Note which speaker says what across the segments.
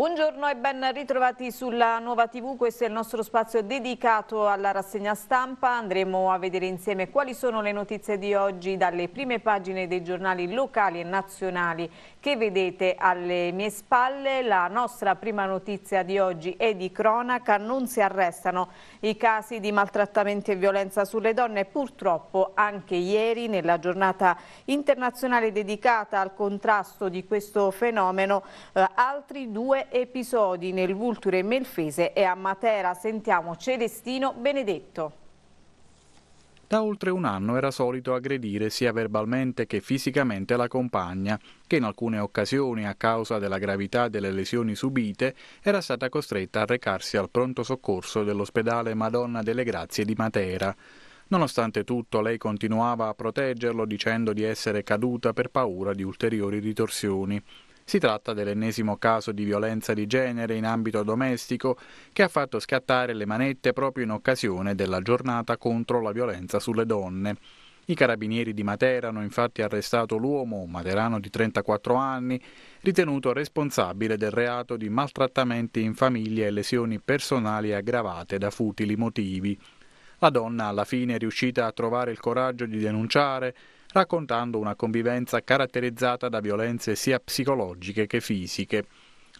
Speaker 1: Buongiorno e ben ritrovati sulla nuova TV, questo è il nostro spazio dedicato alla rassegna stampa, andremo a vedere insieme quali sono le notizie di oggi dalle prime pagine dei giornali locali e nazionali che vedete alle mie spalle, la nostra prima notizia di oggi è di cronaca, non si arrestano i casi di maltrattamenti e violenza sulle donne, purtroppo anche ieri nella giornata internazionale dedicata al contrasto di questo fenomeno eh, altri due episodi nel Vulture Melfese e a Matera. Sentiamo Celestino Benedetto.
Speaker 2: Da oltre un anno era solito aggredire sia verbalmente che fisicamente la compagna, che in alcune occasioni, a causa della gravità delle lesioni subite, era stata costretta a recarsi al pronto soccorso dell'ospedale Madonna delle Grazie di Matera. Nonostante tutto, lei continuava a proteggerlo dicendo di essere caduta per paura di ulteriori ritorsioni. Si tratta dell'ennesimo caso di violenza di genere in ambito domestico che ha fatto scattare le manette proprio in occasione della giornata contro la violenza sulle donne. I carabinieri di Matera hanno infatti arrestato l'uomo, un materano di 34 anni, ritenuto responsabile del reato di maltrattamenti in famiglia e lesioni personali aggravate da futili motivi. La donna alla fine è riuscita a trovare il coraggio di denunciare raccontando una convivenza caratterizzata da violenze sia psicologiche che fisiche.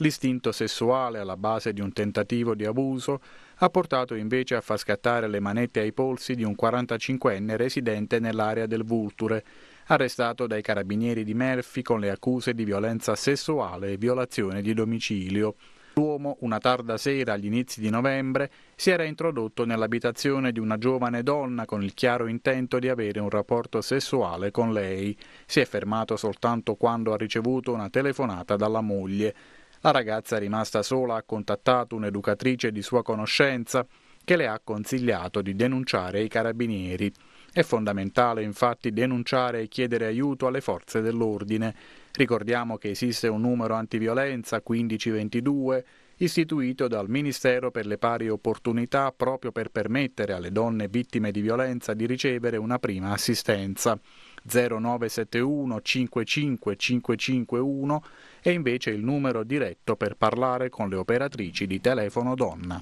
Speaker 2: L'istinto sessuale alla base di un tentativo di abuso ha portato invece a far scattare le manette ai polsi di un 45enne residente nell'area del Vulture, arrestato dai carabinieri di Murphy con le accuse di violenza sessuale e violazione di domicilio. L'uomo, una tarda sera agli inizi di novembre, si era introdotto nell'abitazione di una giovane donna con il chiaro intento di avere un rapporto sessuale con lei. Si è fermato soltanto quando ha ricevuto una telefonata dalla moglie. La ragazza rimasta sola ha contattato un'educatrice di sua conoscenza che le ha consigliato di denunciare i carabinieri. È fondamentale infatti denunciare e chiedere aiuto alle forze dell'ordine. Ricordiamo che esiste un numero antiviolenza 1522 istituito dal Ministero per le pari opportunità proprio per permettere alle donne vittime di violenza di ricevere una prima assistenza. 0971 55551 è invece il numero diretto per parlare con le operatrici di telefono donna.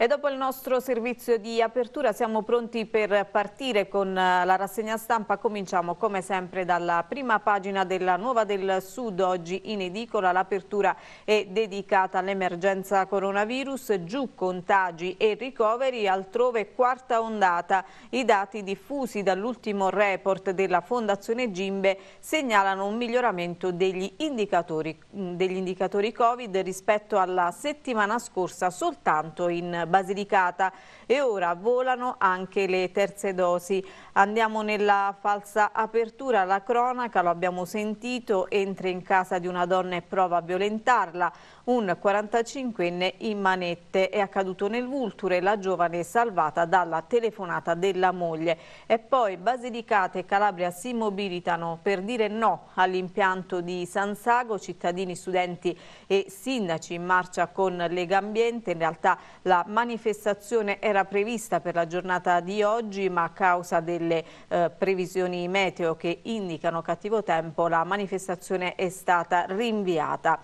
Speaker 1: E dopo il nostro servizio di apertura siamo pronti per partire con eh, la rassegna stampa. Cominciamo come sempre dalla prima pagina della Nuova del Sud. Oggi in edicola l'apertura è dedicata all'emergenza coronavirus. Giù contagi e ricoveri, altrove quarta ondata. I dati diffusi dall'ultimo report della Fondazione Gimbe segnalano un miglioramento degli indicatori, degli indicatori Covid rispetto alla settimana scorsa soltanto in Basilicata e ora volano anche le terze dosi. Andiamo nella falsa apertura, la cronaca, lo abbiamo sentito, entra in casa di una donna e prova a violentarla un 45enne in manette. È accaduto nel Vulture, la giovane è salvata dalla telefonata della moglie. E poi Basilicata e Calabria si mobilitano per dire no all'impianto di San Sago, cittadini, studenti e sindaci in marcia con Legambiente. In realtà la manifestazione era prevista per la giornata di oggi, ma a causa delle eh, previsioni meteo che indicano cattivo tempo, la manifestazione è stata rinviata.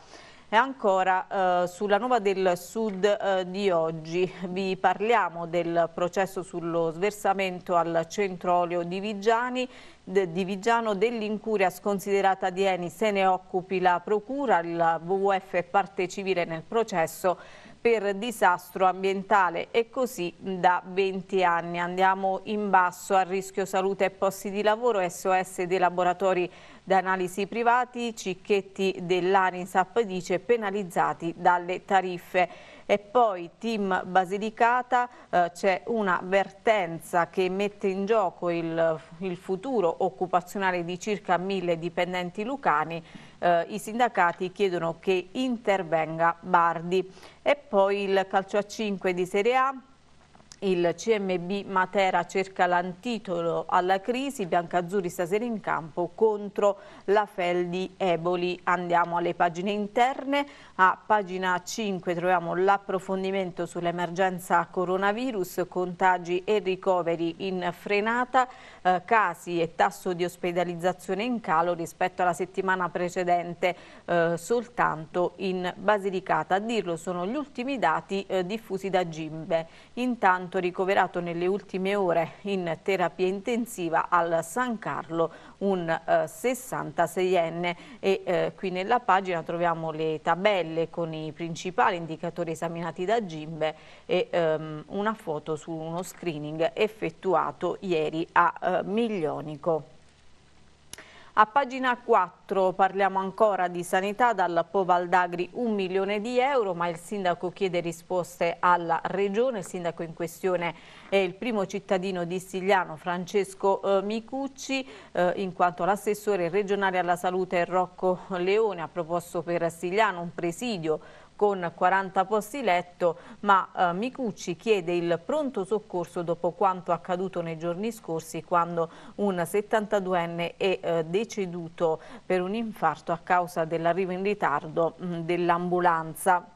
Speaker 1: E ancora eh, sulla nuova del Sud eh, di oggi vi parliamo del processo sullo sversamento al centro olio di Vigiani di Vigiano dell'incuria sconsiderata di Eni se ne occupi la procura, il WWF è parte civile nel processo per disastro ambientale e così da 20 anni. Andiamo in basso a rischio salute e posti di lavoro, SOS dei laboratori d'analisi privati, Cicchetti dell'Anisap dice penalizzati dalle tariffe. E poi team Basilicata eh, c'è una vertenza che mette in gioco il, il futuro occupazionale di circa mille dipendenti lucani eh, i sindacati chiedono che intervenga Bardi. E poi il calcio a 5 di Serie A, il CMB Matera cerca l'antitolo alla crisi, Biancazzurri stasera in campo contro la Feldi Eboli. Andiamo alle pagine interne, a pagina 5 troviamo l'approfondimento sull'emergenza coronavirus, contagi e ricoveri in frenata, eh, casi e tasso di ospedalizzazione in calo rispetto alla settimana precedente eh, soltanto in Basilicata. A dirlo sono gli ultimi dati eh, diffusi da Gimbe. Intanto detenuto ricoverato nelle ultime ore in terapia intensiva al San Carlo, un eh, 66enne. E eh, qui nella pagina troviamo le tabelle con i principali indicatori esaminati da Gimbe e ehm, una foto su uno screening effettuato ieri a eh, Miglionico. A pagina 4 parliamo ancora di sanità, dal Po Valdagri un milione di euro, ma il sindaco chiede risposte alla regione. Il sindaco in questione è il primo cittadino di Sigliano, Francesco eh, Micucci, eh, in quanto l'assessore regionale alla salute Rocco Leone ha proposto per Sigliano un presidio con 40 posti letto, ma eh, Micucci chiede il pronto soccorso dopo quanto accaduto nei giorni scorsi quando un 72enne è eh, deceduto per un infarto a causa dell'arrivo in ritardo mm, dell'ambulanza.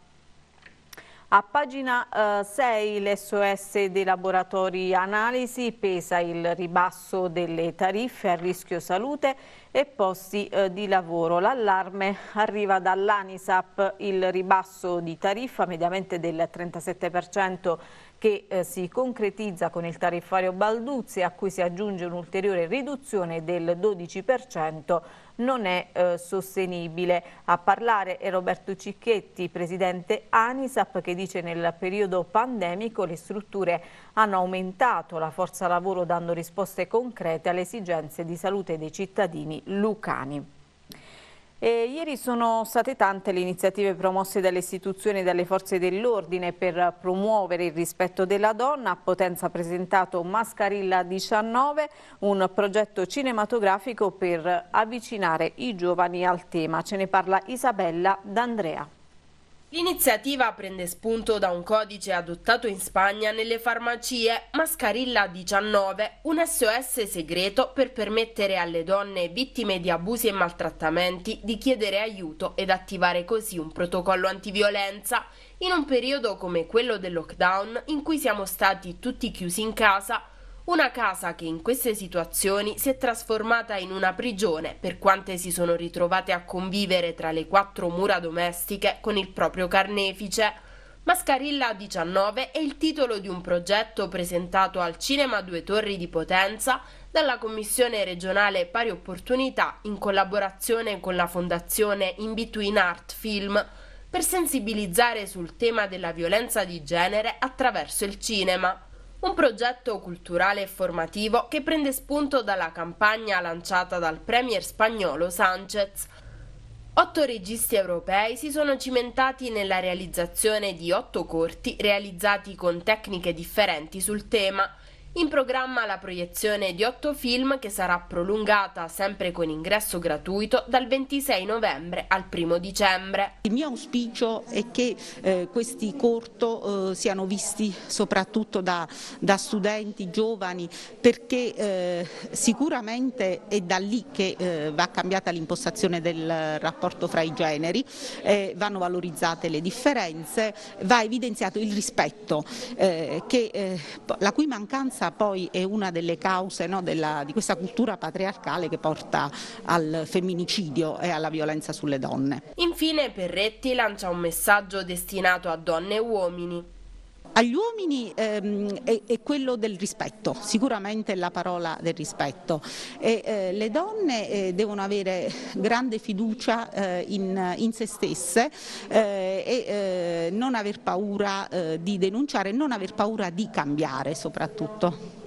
Speaker 1: A pagina 6 eh, l'SOS dei laboratori analisi pesa il ribasso delle tariffe a rischio salute e posti eh, di lavoro. L'allarme arriva dall'ANISAP, il ribasso di tariffa mediamente del 37% che eh, si concretizza con il tariffario Balduzzi a cui si aggiunge un'ulteriore riduzione del 12% non è eh, sostenibile. A parlare è Roberto Cicchetti, presidente Anisap, che dice che nel periodo pandemico le strutture hanno aumentato la forza lavoro dando risposte concrete alle esigenze di salute dei cittadini lucani. E ieri sono state tante le iniziative promosse dalle istituzioni e dalle forze dell'ordine per promuovere il rispetto della donna. A Potenza ha presentato Mascarilla 19, un progetto cinematografico per avvicinare i giovani al tema. Ce ne parla Isabella D'Andrea.
Speaker 3: L'iniziativa prende spunto da un codice adottato in Spagna nelle farmacie Mascarilla 19, un SOS segreto per permettere alle donne vittime di abusi e maltrattamenti di chiedere aiuto ed attivare così un protocollo antiviolenza in un periodo come quello del lockdown in cui siamo stati tutti chiusi in casa una casa che in queste situazioni si è trasformata in una prigione per quante si sono ritrovate a convivere tra le quattro mura domestiche con il proprio carnefice. Mascarilla 19 è il titolo di un progetto presentato al Cinema Due Torri di Potenza dalla Commissione regionale Pari Opportunità in collaborazione con la Fondazione In Between Art Film per sensibilizzare sul tema della violenza di genere attraverso il cinema. Un progetto culturale e formativo che prende spunto dalla campagna lanciata dal premier spagnolo Sanchez. Otto registi europei si sono cimentati nella realizzazione di otto corti realizzati con tecniche differenti sul tema, in programma la proiezione di otto film che sarà prolungata, sempre con ingresso gratuito, dal 26 novembre al 1 dicembre. Il mio auspicio è che eh, questi corto eh, siano visti soprattutto da, da studenti, giovani, perché eh, sicuramente è da lì che eh, va cambiata l'impostazione del rapporto fra i generi, eh, vanno valorizzate le differenze, va evidenziato il rispetto, eh, che, la cui mancanza violenza poi è una delle cause no, della, di questa cultura patriarcale che porta al femminicidio e alla violenza sulle donne. Infine Perretti lancia un messaggio destinato a donne e uomini agli uomini ehm, è, è, quello del rispetto, sicuramente la parola del rispetto. E, eh, le donne eh, devono avere grande fiducia eh, in, in, se stesse eh, e eh, non aver paura eh, di denunciare, non aver paura di cambiare soprattutto.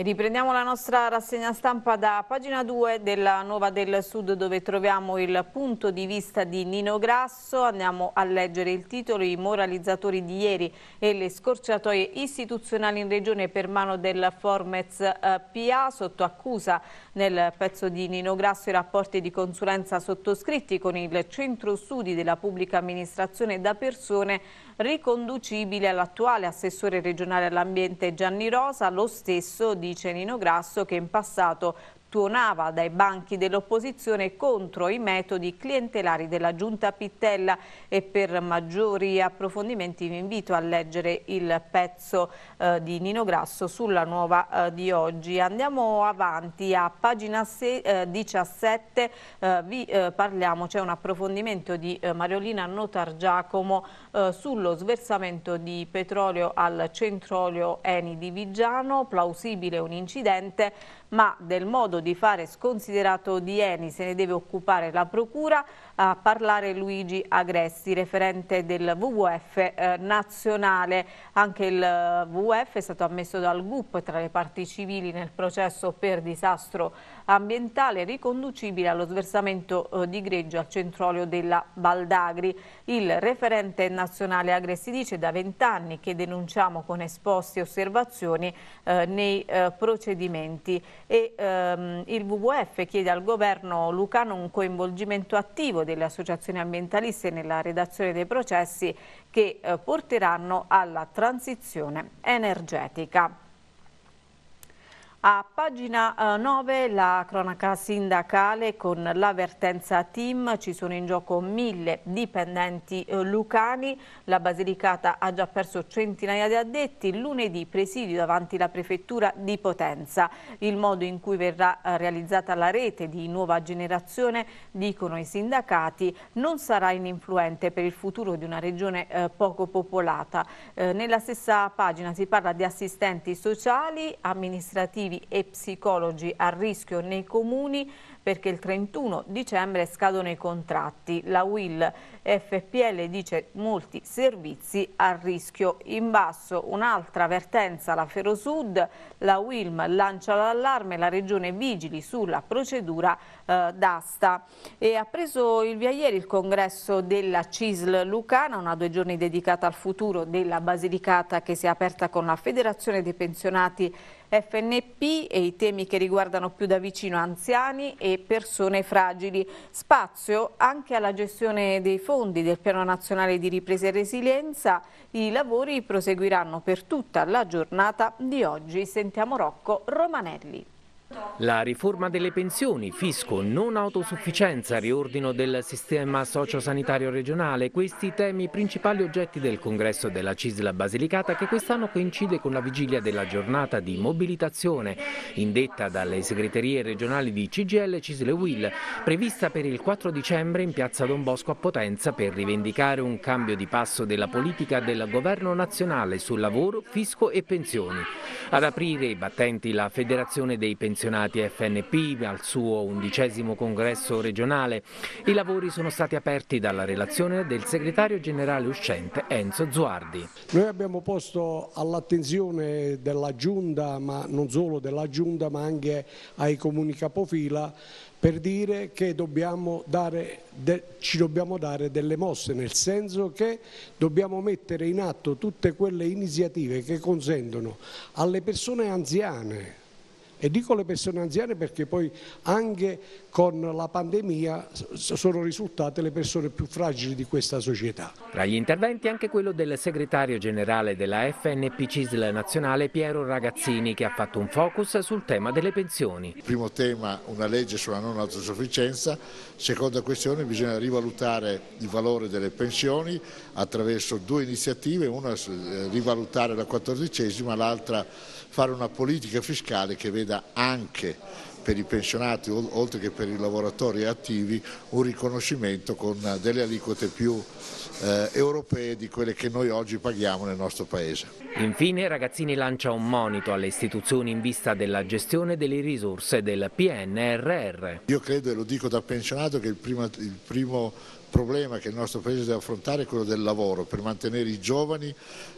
Speaker 1: Riprendiamo la nostra rassegna stampa da pagina 2 della Nuova del Sud dove troviamo il punto di vista di Nino Grasso. Andiamo a leggere il titolo I moralizzatori di ieri e le scorciatoie istituzionali in regione per mano del Formez eh, PA sotto accusa nel pezzo di Nino Grasso i rapporti di consulenza sottoscritti con il centro studi della pubblica amministrazione da persone riconducibili all'attuale assessore regionale all'ambiente Gianni Rosa, lo stesso di dice Nino Grasso che in passato tuonava dai banchi dell'opposizione contro i metodi clientelari della giunta Pittella e per maggiori approfondimenti vi invito a leggere il pezzo eh, di Nino Grasso sulla nuova eh, di oggi. Andiamo avanti a pagina se, eh, 17 eh, vi eh, parliamo, c'è un approfondimento di eh, Mariolina Notar Giacomo sullo sversamento di petrolio al centrolio Eni di Vigiano, plausibile un incidente ma del modo di fare sconsiderato di Eni se ne deve occupare la Procura, a parlare Luigi Agresti, referente del WWF eh, nazionale. Anche il eh, WWF è stato ammesso dal GUP tra le parti civili nel processo per disastro ambientale riconducibile allo sversamento eh, di greggio al centrolio della Valdagri. Il referente nazionale Agri si dice da vent'anni che denunciamo con esposte osservazioni eh, nei eh, procedimenti e ehm, il WWF chiede al governo lucano un coinvolgimento attivo delle associazioni ambientaliste nella redazione dei processi che porteranno alla transizione energetica. A pagina 9 eh, la cronaca sindacale con l'avvertenza team, ci sono in gioco mille dipendenti eh, lucani, la Basilicata ha già perso centinaia di addetti, lunedì presidio davanti la prefettura di Potenza. Il modo in cui verrà eh, realizzata la rete di nuova generazione, dicono i sindacati, non sarà ininfluente per il futuro di una regione poco popolata. Nella stessa pagina si parla di assistenti sociali, amministrativi, educativi e psicologi a rischio nei comuni perché il 31 dicembre scadono i contratti. La UIL FPL dice molti servizi a rischio. In basso un'altra vertenza, la Ferosud, la UILM lancia l'allarme, la Regione vigili sulla procedura eh, d'asta. E ha preso il via ieri il congresso della CISL Lucana, una due giorni dedicata al futuro della Basilicata che si è aperta con la Federazione dei pensionati FNP e i temi che riguardano più da vicino anziani e persone fragili. Spazio anche alla gestione dei fondi del Piano Nazionale di Ripresa e Resilienza. I lavori proseguiranno per tutta la giornata di oggi. Sentiamo Rocco Romanelli.
Speaker 4: La riforma delle pensioni, fisco, non autosufficienza, riordino del sistema sociosanitario regionale, questi temi principali oggetti del congresso della Cisla Basilicata che quest'anno coincide con la vigilia della giornata di mobilitazione indetta dalle segreterie regionali di CGL Cisle Will, prevista per il 4 dicembre in piazza Don Bosco a Potenza per rivendicare un cambio di passo della politica del governo nazionale sul lavoro, fisco e pensioni. Ad aprire i battenti la Federazione dei Pensioni pensionati FNP al suo undicesimo congresso regionale. I lavori sono stati aperti dalla relazione del segretario generale uscente Enzo Zuardi.
Speaker 2: Noi abbiamo posto all'attenzione della Giunta, ma non solo della Giunta, ma anche ai comuni capofila per dire che dobbiamo dare, de, ci dobbiamo dare delle mosse, nel senso che dobbiamo mettere in atto tutte quelle iniziative che consentono alle persone anziane e dico le persone anziane perché poi anche con la pandemia sono risultate le persone più fragili di questa società.
Speaker 4: Tra gli interventi anche quello del segretario generale della FNPCISL nazionale Piero Ragazzini che ha fatto un focus sul tema delle pensioni. Il Primo tema una legge sulla non autosufficienza, seconda questione bisogna rivalutare il valore delle pensioni attraverso due iniziative, una eh, rivalutare la quattordicesima, l'altra fare una politica fiscale che veda anche per i pensionati oltre che per i lavoratori attivi un riconoscimento con delle aliquote più eh, europee di quelle che noi oggi paghiamo nel nostro Paese. Infine Ragazzini lancia un monito alle istituzioni in vista della gestione delle risorse del PNRR. Io credo, e lo dico da pensionato, che il primo, il primo problema che il nostro Paese deve affrontare è quello del lavoro, per mantenere i giovani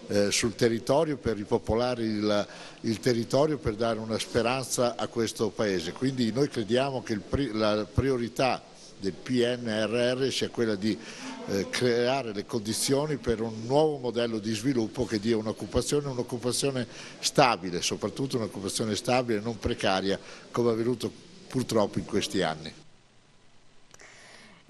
Speaker 4: eh, sul territorio, per ripopolare il, il, territorio, per dare una speranza a questo Paese. Quindi noi crediamo che il, la priorità del PNRR sia quella di eh, creare le condizioni per un nuovo modello di sviluppo che dia un'occupazione, un'occupazione stabile, soprattutto un'occupazione stabile e non precaria come è avvenuto purtroppo in questi anni.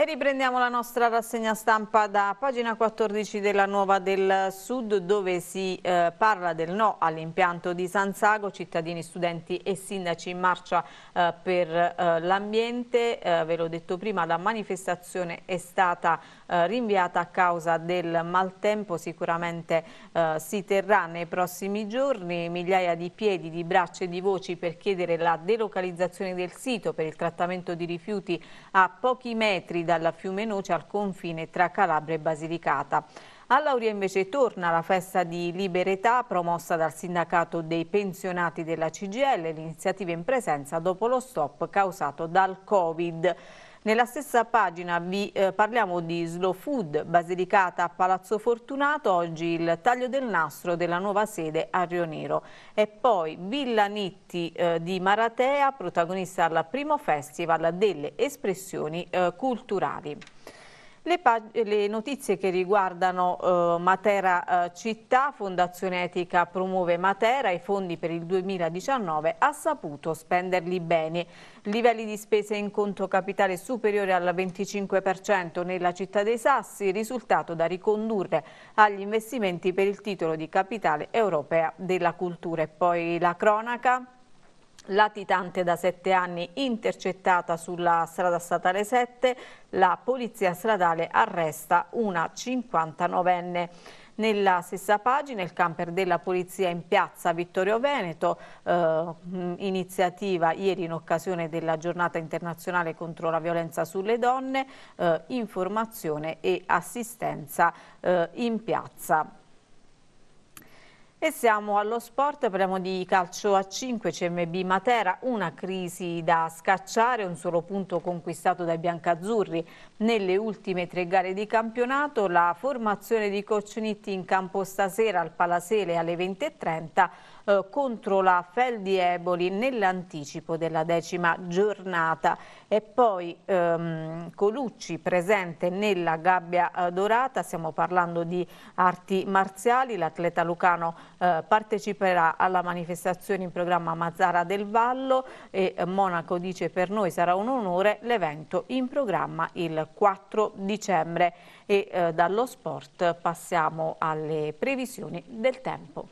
Speaker 1: E riprendiamo la nostra rassegna stampa da pagina 14 della Nuova del Sud dove si eh, parla del no all'impianto di San Sago, cittadini, studenti e sindaci in marcia eh, per eh, l'ambiente, eh, ve l'ho detto prima la manifestazione è stata eh, rinviata a causa del maltempo, sicuramente eh, si terrà nei prossimi giorni migliaia di piedi, di braccia e di voci per chiedere la delocalizzazione del sito per il trattamento di rifiuti a pochi metri da dalla Fiume Noce al confine tra Calabria e Basilicata. A Lauria invece torna la festa di liberetà promossa dal sindacato dei pensionati della CGL, l'iniziativa in presenza dopo lo stop causato dal Covid. Nella stessa pagina vi eh, parliamo di Slow Food, Basilicata a Palazzo Fortunato, oggi il taglio del nastro della nuova sede a Rio Nero. E poi Villa Nitti eh, di Maratea, protagonista al primo festival delle espressioni eh, culturali. Le, le, notizie che riguardano eh, Matera eh, Città, Fondazione Etica promuove Matera, i fondi per il 2019 ha saputo spenderli bene. Livelli di spese in conto capitale superiori al 25% nella città dei Sassi, risultato da ricondurre agli investimenti per il titolo di capitale europea della cultura. E poi la cronaca latitante da 7 anni intercettata sulla strada statale 7, la polizia stradale arresta una 59enne. Nella stessa pagina il camper della polizia in piazza Vittorio Veneto, eh, iniziativa ieri in occasione della giornata internazionale contro la violenza sulle donne, eh, informazione e assistenza eh, in piazza. E siamo allo sport, parliamo di calcio a 5, CMB Matera, una crisi da scacciare, un solo punto conquistato dai biancazzurri. Nelle ultime tre gare di campionato la formazione di Coccionitti in campo stasera al Palasele alle 20.30 eh, contro la Fel di Eboli nell'anticipo della decima giornata e poi ehm, Colucci presente nella gabbia eh, dorata, stiamo parlando di arti marziali, l'atleta lucano eh, parteciperà alla manifestazione in programma Mazzara del Vallo e eh, Monaco dice per noi sarà un onore l'evento in programma il 4 dicembre e eh, dallo sport passiamo alle previsioni del tempo.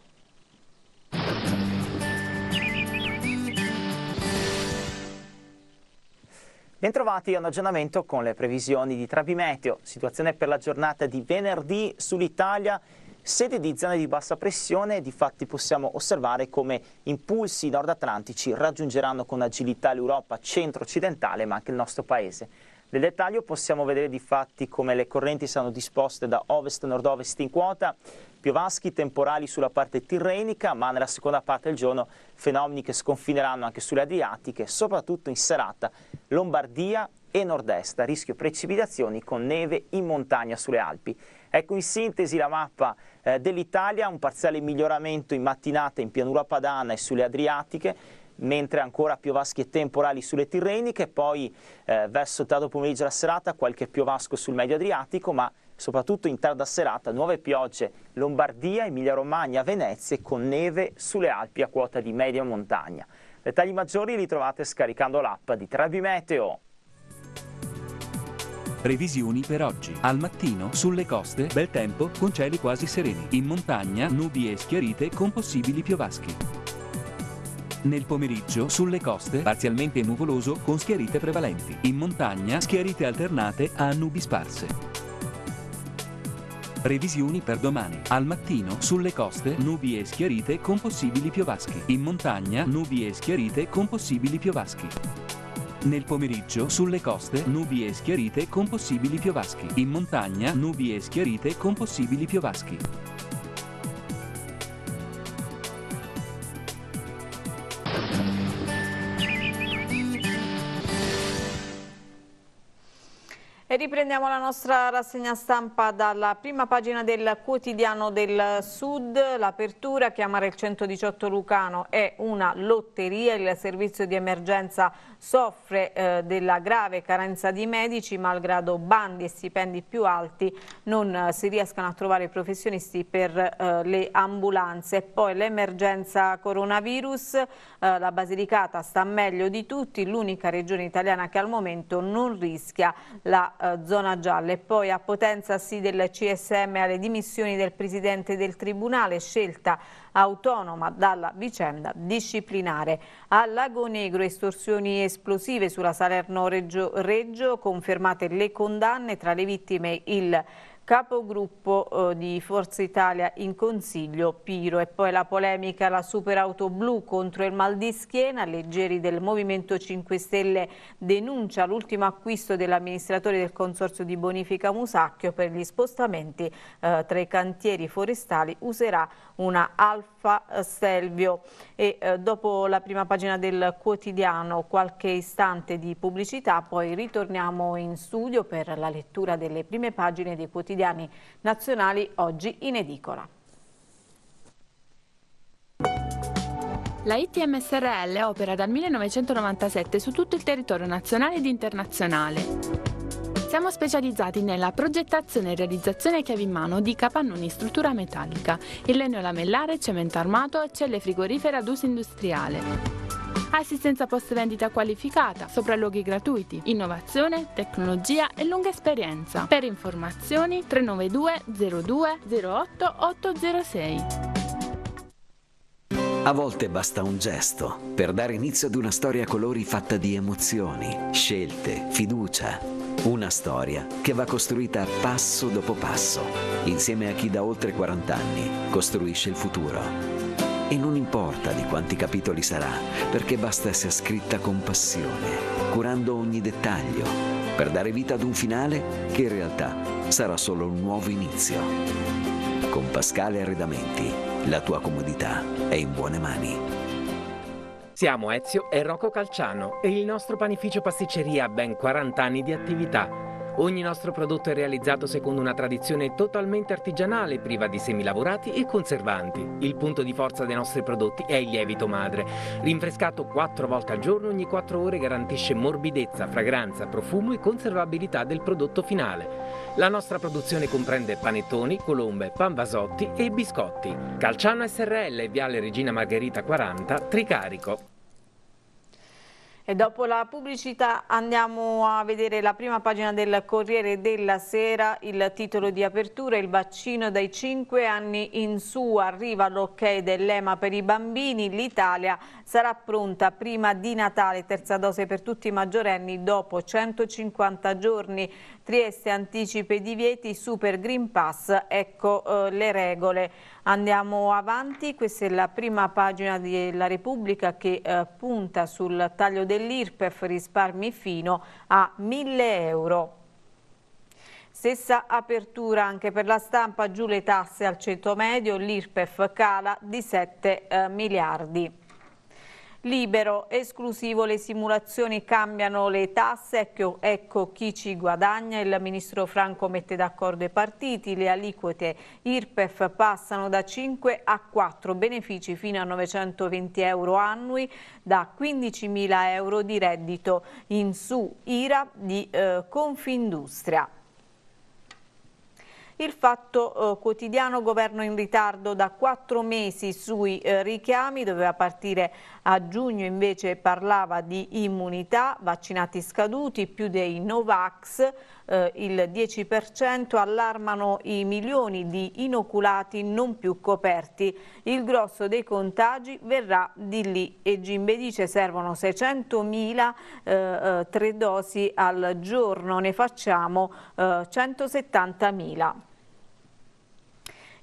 Speaker 5: Bentrovati a un aggiornamento con le previsioni di Trabimeteo, situazione per la giornata di venerdì sull'Italia, sede di zone di bassa pressione, difatti possiamo osservare come impulsi nord-atlantici raggiungeranno con agilità l'Europa centro-occidentale ma anche il nostro paese. Nel dettaglio possiamo vedere difatti come le correnti saranno disposte da ovest-nord-ovest in quota, piovaschi temporali sulla parte tirrenica, ma nella seconda parte del giorno fenomeni che sconfineranno anche sulle Adriatiche, soprattutto in serata Lombardia e nord-est, a rischio precipitazioni con neve in montagna sulle Alpi. Ecco in sintesi la mappa eh, dell'Italia, un parziale miglioramento in mattinata in pianura padana e sulle Adriatiche, mentre ancora piovaschi e temporali sulle Tirreniche, poi eh, verso tardo pomeriggio e la serata qualche piovasco sul medio Adriatico, ma soprattutto in tarda serata, nuove piogge Lombardia, Emilia-Romagna, Venezia con neve sulle Alpi a quota di media montagna. Dettagli maggiori li trovate scaricando l'app di Travi Meteo.
Speaker 4: Previsioni per oggi. Al mattino, sulle coste, bel tempo, con cieli quasi sereni. In montagna, nubi e schiarite con possibili piovaschi. Nel pomeriggio, sulle coste, parzialmente nuvoloso con schiarite prevalenti. In montagna, schiarite alternate a nubi sparse. Previsioni per domani. Al mattino, sulle coste, nubi e schiarite con possibili piovaschi. In montagna, nubi e schiarite con possibili piovaschi. Nel pomeriggio, sulle coste, nubi e schiarite con possibili piovaschi. In montagna, nubi e schiarite con possibili piovaschi.
Speaker 1: Riprendiamo la nostra rassegna stampa dalla prima pagina del quotidiano del Sud. L'apertura a chiamare il 118 Lucano è una lotteria. Il servizio di emergenza soffre eh, della grave carenza di medici, malgrado bandi e stipendi più alti non eh, si riescano a trovare professionisti per eh, le ambulanze. Poi l'emergenza coronavirus, eh, la Basilicata sta meglio di tutti, l'unica regione italiana che al momento non rischia la eh, zona zona gialla e poi a Potenza sì del CSM alle dimissioni del presidente del Tribunale, scelta autonoma dalla vicenda disciplinare. A Lago Negro estorsioni esplosive sulla Salerno-Reggio, confermate le condanne tra le vittime il capogruppo eh, di Forza Italia in Consiglio Piro e poi la polemica la superauto blu contro il mal di schiena, leggeri del Movimento 5 Stelle denuncia l'ultimo acquisto dell'amministratore del Consorzio di Bonifica Musacchio per gli spostamenti eh, tra i cantieri forestali userà una Alfa Selvio e eh, dopo la prima pagina del quotidiano qualche istante di pubblicità poi ritorniamo in studio per la lettura delle prime pagine dei quotidiani quotidiani nazionali oggi in edicola. La
Speaker 3: ITMSRL opera dal 1997 su tutto il territorio nazionale ed internazionale. Siamo specializzati nella progettazione e realizzazione chiave in mano di capannoni in struttura metallica, il legno lamellare, cemento armato, celle frigorifere ad uso industriale assistenza post vendita qualificata, sopralluoghi gratuiti, innovazione, tecnologia e lunga esperienza. Per informazioni 392 02 08806
Speaker 4: A volte basta un gesto per dare inizio ad una storia a colori fatta di emozioni, scelte, fiducia. Una storia che va costruita passo dopo passo, insieme a chi da oltre 40 anni costruisce il futuro. E non importa di quanti capitoli sarà, perché basta essere scritta con passione, curando ogni dettaglio, per dare vita ad un finale che in realtà sarà solo un nuovo inizio. Con Pascale Arredamenti, la tua comodità è in buone mani. Siamo Ezio e Rocco Calciano e il nostro panificio pasticceria ha ben 40 anni di attività Ogni nostro prodotto è realizzato secondo una tradizione totalmente artigianale, priva di semilavorati e conservanti. Il punto di forza dei nostri prodotti è il lievito madre. Rinfrescato 4 volte al giorno, ogni 4 ore garantisce morbidezza, fragranza, profumo e conservabilità del prodotto finale. La nostra produzione comprende panettoni, colombe, panvasotti e biscotti. Calciano SRL, Viale Regina Margherita 40, Tricarico.
Speaker 1: E dopo la pubblicità andiamo a vedere la prima pagina del Corriere della Sera, il titolo di apertura, il vaccino dai 5 anni in su, arriva l'ok dell'EMA per i bambini, l'Italia sarà pronta prima di Natale, terza dose per tutti i maggiorenni dopo 150 giorni, Trieste anticipa i divieti Super Green Pass, ecco eh, le regole. Andiamo avanti, questa è la prima pagina della Repubblica che eh, punta sul taglio dell'IRPEF risparmi fino a 1000 euro. Stessa apertura anche per la stampa, giù le tasse al ceto medio, l'IRPEF cala di 7 eh, miliardi libero, esclusivo, le simulazioni cambiano le tasse, ecco, ecco chi ci guadagna, il ministro Franco mette d'accordo i partiti, le aliquote IRPEF passano da 5 a 4 benefici fino a 920 euro annui, da 15.000 euro di reddito in su, IRA di eh, Confindustria. Il fatto eh, quotidiano governo in ritardo da quattro mesi sui eh, richiami, doveva partire a giugno invece parlava di immunità, vaccinati scaduti, più dei Novax, eh, il 10% allarmano i milioni di inoculati non più coperti. Il grosso dei contagi verrà di lì e Gimbe dice servono 600.000 eh, eh, tre dosi al giorno, ne facciamo eh, 170.000.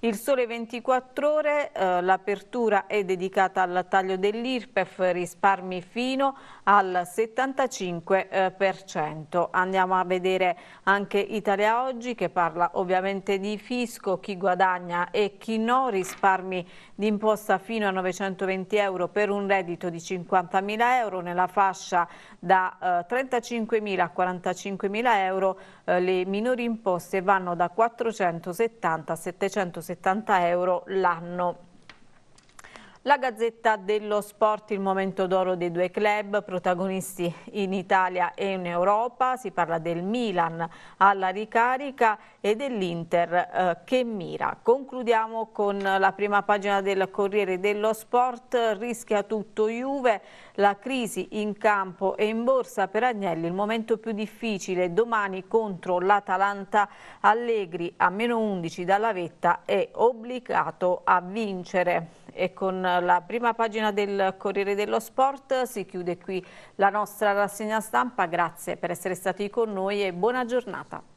Speaker 1: Il sole 24 ore, eh, l'apertura è dedicata al taglio dell'IRPEF, risparmi fino al 75%. Eh, Andiamo a vedere anche Italia Oggi che parla ovviamente di fisco, chi guadagna e chi no, risparmi di imposta fino a 920 euro per un reddito di 50.000 euro, nella fascia da eh, 35.000 a 45.000 euro eh, le minori imposte vanno da 470 a 760 170 euro l'anno. La Gazzetta dello Sport, il momento d'oro dei due club, protagonisti in Italia e in Europa, si parla del Milan alla ricarica e dell'Inter eh, che mira. Concludiamo con la prima pagina del Corriere dello Sport, rischia tutto Juve, la crisi in campo e in borsa per Agnelli, il momento più difficile domani contro l'Atalanta Allegri a meno 11 dalla vetta è obbligato a vincere e con eh, la prima pagina del Corriere dello Sport. Si chiude qui la nostra rassegna stampa. Grazie per essere stati con noi e buona giornata.